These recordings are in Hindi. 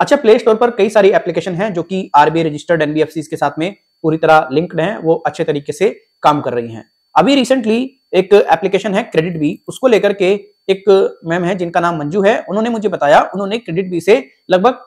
अच्छा प्ले स्टोर पर कई सारी एप्लीकेशन हैं जो कि आरबीआई रजिस्टर्ड एनबीएफसी के साथ में पूरी तरह लिंक्ड हैं वो अच्छे तरीके से काम कर रही हैं अभी रिसेंटली एक एप्लीकेशन है क्रेडिट बी उसको लेकर के एक मैम है जिनका नाम मंजू है उन्होंने मुझे बताया उन्होंने क्रेडिट बी से लगभग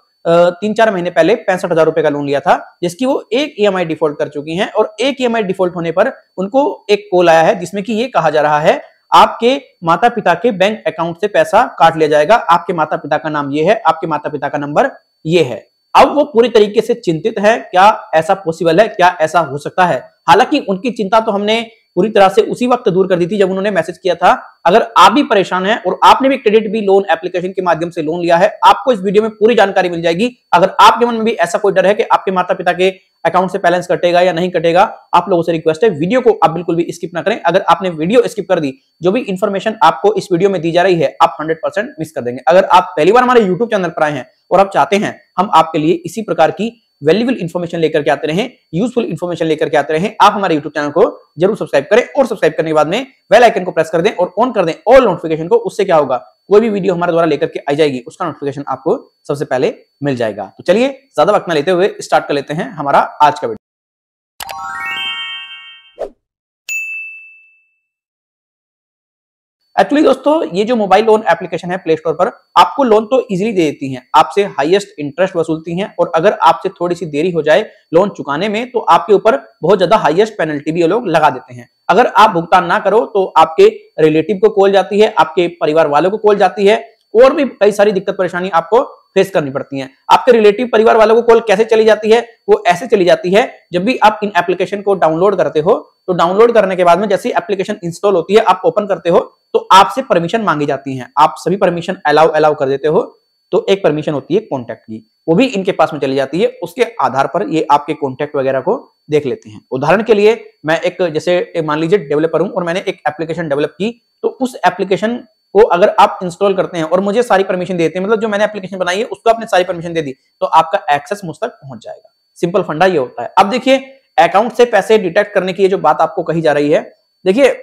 तीन चार महीने पहले पैंसठ हजार रुपए का लोन लिया था जिसकी वो एक ई e डिफॉल्ट कर चुकी हैं और एक ई e डिफॉल्ट होने पर उनको एक कॉल आया है जिसमें कि ये कहा जा रहा है आपके माता पिता के बैंक अकाउंट से पैसा काट लिया जाएगा आपके माता पिता का नाम ये है आपके माता पिता का नंबर ये है अब वो पूरी तरीके से चिंतित है क्या ऐसा पॉसिबल है क्या ऐसा हो सकता है हालांकि उनकी चिंता तो हमने पूरी तरह से उसी वक्त दूर कर दी थी जब उन्होंने मैसेज किया था अगर आप भी परेशान हैं और आपने भी क्रेडिट भी लोन एप्लीकेशन के माध्यम से लोन लिया है आपको इस वीडियो में पूरी जानकारी मिल जाएगी अगर आपके मन में भी ऐसा कोई डर है कि आपके माता पिता के अकाउंट से बैलेंस कटेगा या नहीं कटेगा आप लोगों से रिक्वेस्ट है वीडियो को आप बिल्कुल भी स्किप ना करें अगर आपने वीडियो स्किप कर दी जो भी इन्फॉर्मेशन आपको इस वीडियो में दी जा रही है आप हंड्रेड परसेंट मिस कर देंगे अगर आप पहली बार हमारे यूट्यूब चैनल पर आए हैं और आप चाहते हैं हम आपके लिए इसी प्रकार की वैल्यूबल इन्फॉर्मेशन लेकर के आते रहे यूजफुल इन्फॉर्मेशन लेकर के आते रहे आप हमारे यूट्यूब चैनल को जरूर सब्सक्राइब करें और सब्सक्राइब करने के बाद में वेल आइकन को प्रेस कर दें और ऑन कर दें ऑल नोटिफिकेशन को उससे क्या होगा कोई भी वीडियो हमारे द्वारा लेकर के आ जाएगी उसका नोटिफिकेशन आपको सबसे पहले मिल जाएगा तो चलिए ज्यादा वक्त ना लेते हुए स्टार्ट कर लेते हैं हमारा आज का वीडियो एक्चुअली दोस्तों ये जो मोबाइल लोन एप्लीकेशन है प्ले स्टोर पर आपको लोन तो इजीली दे देती हैं आपसे हाईएस्ट इंटरेस्ट वसूलती हैं और अगर आपसे थोड़ी सी देरी हो जाए लोन चुकाने में तो आपके ऊपर बहुत ज्यादा हाईएस्ट पेनल्टी भी ये लोग लगा देते हैं अगर आप भुगतान ना करो तो आपके रिलेटिव को कॉल जाती है आपके परिवार वालों को कॉल जाती है और भी कई सारी दिक्कत परेशानी आपको फेस करनी पड़ती है आपके रिलेटिव परिवार वालों को कॉल कैसे चली जाती है वो ऐसे चली जाती है जब भी आप इन एप्लीकेशन को डाउनलोड करते हो तो डाउनलोड करने के बाद में जैसे एप्लीकेशन इंस्टॉल होती है आप ओपन करते हो तो आपसे परमिशन मांगी जाती है आप सभी परमिशन अलाउ अलाउ कर देते हो तो एक परमिशन होती है कॉन्टैक्ट की वो भी इनके पास में चली जाती है उसके आधार पर ये आपके कॉन्टैक्ट वगैरह को देख लेते हैं उदाहरण के लिए मैं एक जैसे मान लीजिए डेवलपर हूं और मैंने एक एप्लीकेशन डेवलप की तो उस एप्लीकेशन को अगर आप इंस्टॉल करते हैं और मुझे सारी परमिशन देते हैं मतलब जो मैंने एप्लीकेशन बनाई है उसको आपने सारी परमिशन दे दी तो आपका एक्सेस मुझ तक पहुंच जाएगा सिंपल फंडा ये होता है अब देखिए अकाउंट से पैसे डिटेक्ट करने की ये जो बात आपको कही जा रही है देखिए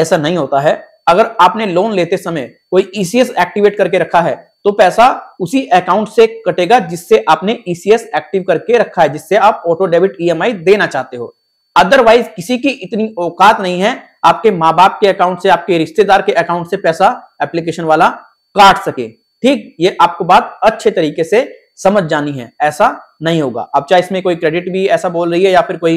ऐसा नहीं होता है अगर आपने लोन लेते समय कोई ईसीएस e एक्टिवेट करके रखा है तो पैसा उसी अकाउंट से कटेगा जिससे आपने ईसीएस e एक्टिव करके रखा है जिससे आप ऑटो डेबिट ईएमआई देना चाहते हो अदरवाइज किसी की इतनी औकात नहीं है आपके माँ बाप के अकाउंट से आपके रिश्तेदार के अकाउंट से पैसा एप्लीकेशन वाला काट सके ठीक ये आपको बात अच्छे तरीके से समझ जानी है ऐसा नहीं होगा अब चाहे इसमें कोई क्रेडिट भी ऐसा बोल रही है या फिर कोई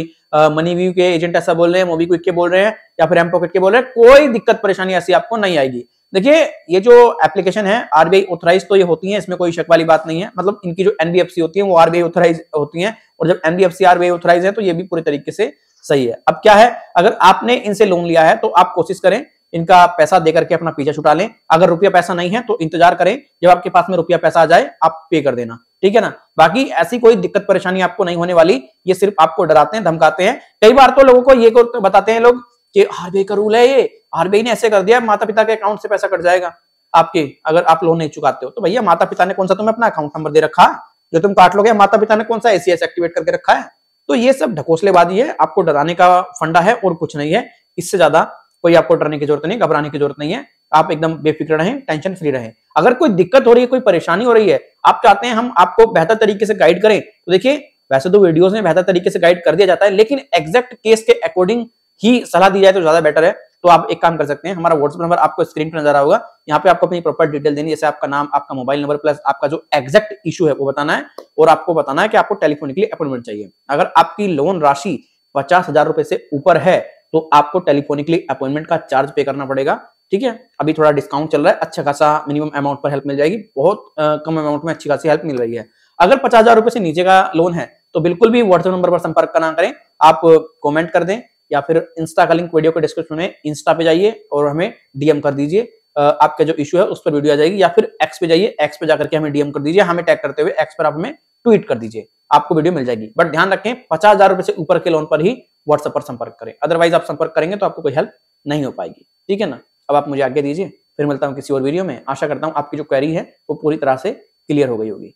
मनी व्यू के एजेंट ऐसा बोल रहे हैं मोबी क्विक के बोल रहे हैं या फिर एम पॉकेट के बोल रहे हैं कोई दिक्कत परेशानी ऐसी आपको नहीं आएगी देखिए ये जो एप्लीकेशन है आरबीआई ऑथराइज तो ये होती है इसमें कोई शक वाली बात नहीं है मतलब इनकी जो एनबीएफसी होती है वो आरबीआई ऑथराइज होती है और जब एनबीएफसी आरबीआई ऑथराइज है तो ये भी पूरे तरीके से सही है अब क्या है अगर आपने इनसे लोन लिया है तो आप कोशिश करें इनका पैसा दे करके अपना पीछा छुटा लें अगर रुपया पैसा नहीं है तो इंतजार करें जब आपके पास में रुपया पैसा आ जाए आप पे कर देना ठीक है ना बाकी ऐसी कोई दिक्कत परेशानी आपको नहीं होने वाली ये सिर्फ आपको डराते हैं धमकाते हैं कई बार तो लोगों को ये को तो बताते हैं लोग कि आरबीआई का रूल है ये आरबीआई ने ऐसे कर दिया माता पिता के अकाउंट से पैसा कट जाएगा आपके अगर आप लोन नहीं चुकाते हो तो भैया माता पिता ने कौन सा तुम्हें अपना अकाउंट नंबर दे रखा है जो तुम काट लोगे माता पिता ने कौन सा एसीएस एक्टिवेट करके रखा है तो ये सब ढकोसलेबाजी है आपको डराने का फंडा है और कुछ नहीं है इससे ज्यादा कोई आपको डरने की जरूरत नहीं घबराने की जरूरत नहीं है आप एकदम बेफिक्र रहें टेंशन फ्री रहें अगर कोई दिक्कत हो रही है कोई परेशानी हो रही है आप चाहते हैं हम आपको बेहतर तरीके से गाइड करें तो देखिए वैसे तो वीडियोस में बेहतर तरीके से गाइड कर दिया जाता है लेकिन एग्जैक्ट केस के अकॉर्डिंग ही सलाह दी जाए तो ज्यादा बेटर है तो आप एक काम कर सकते हैं हमारा व्हाट्सएप नंबर आपको स्क्रीन पर नजर आएगा यहाँ पे आपको अपनी प्रॉपर डिटेल देनी जैसे आपका नाम आपका मोबाइल नंबर प्लस आपका जो एग्जैक्ट इशू है वो बताना है और आपको बताना है कि आपको टेलीफोन के लिए अपॉइंटमेंट चाहिए अगर आपकी लोन राशि पचास हजार रुपए से ऊपर है तो आपको टेलीफोनिकली अपॉइंटमेंट का चार्ज पे करना पड़ेगा ठीक है अभी थोड़ा डिस्काउंट चल रहा है अच्छा खासा मिनिमम अमाउंट पर हेल्प मिल जाएगी बहुत कम अमाउंट में अच्छी खासी हेल्प मिल रही है अगर पचास हजार रुपए से नीचे का लोन है तो बिल्कुल भी व्हाट्सएप नंबर पर संपर्क ना करें आप कॉमेंट कर दें या फिर इंस्टा का लिंक वीडियो के डिस्क्रिप्शन में इंस्टा पे जाइए और हमें डीएम कर दीजिए आपका जो इश्यू है उस पर वीडियो आ जाएगी या फिर एक्स पे जाइए एक्स पे जाकर के हमें डीएम कर दीजिए हमें टैग करते हुए एक्स पर आप हमें ट्वीट कर दीजिए आपको वीडियो मिल जाएगी बट ध्यान रखें पचास हजार रुपए से ऊपर के लोन पर ही व्हाट्सएप पर संपर्क करें अदरवाइज आप संपर्क करेंगे तो आपको कोई हेल्प नहीं हो पाएगी ठीक है ना अब आप मुझे आगे दीजिए फिर मिलता हूँ किसी और वीडियो में आशा करता हूँ आपकी जो क्वेरी है वो पूरी तरह से क्लियर हो गई होगी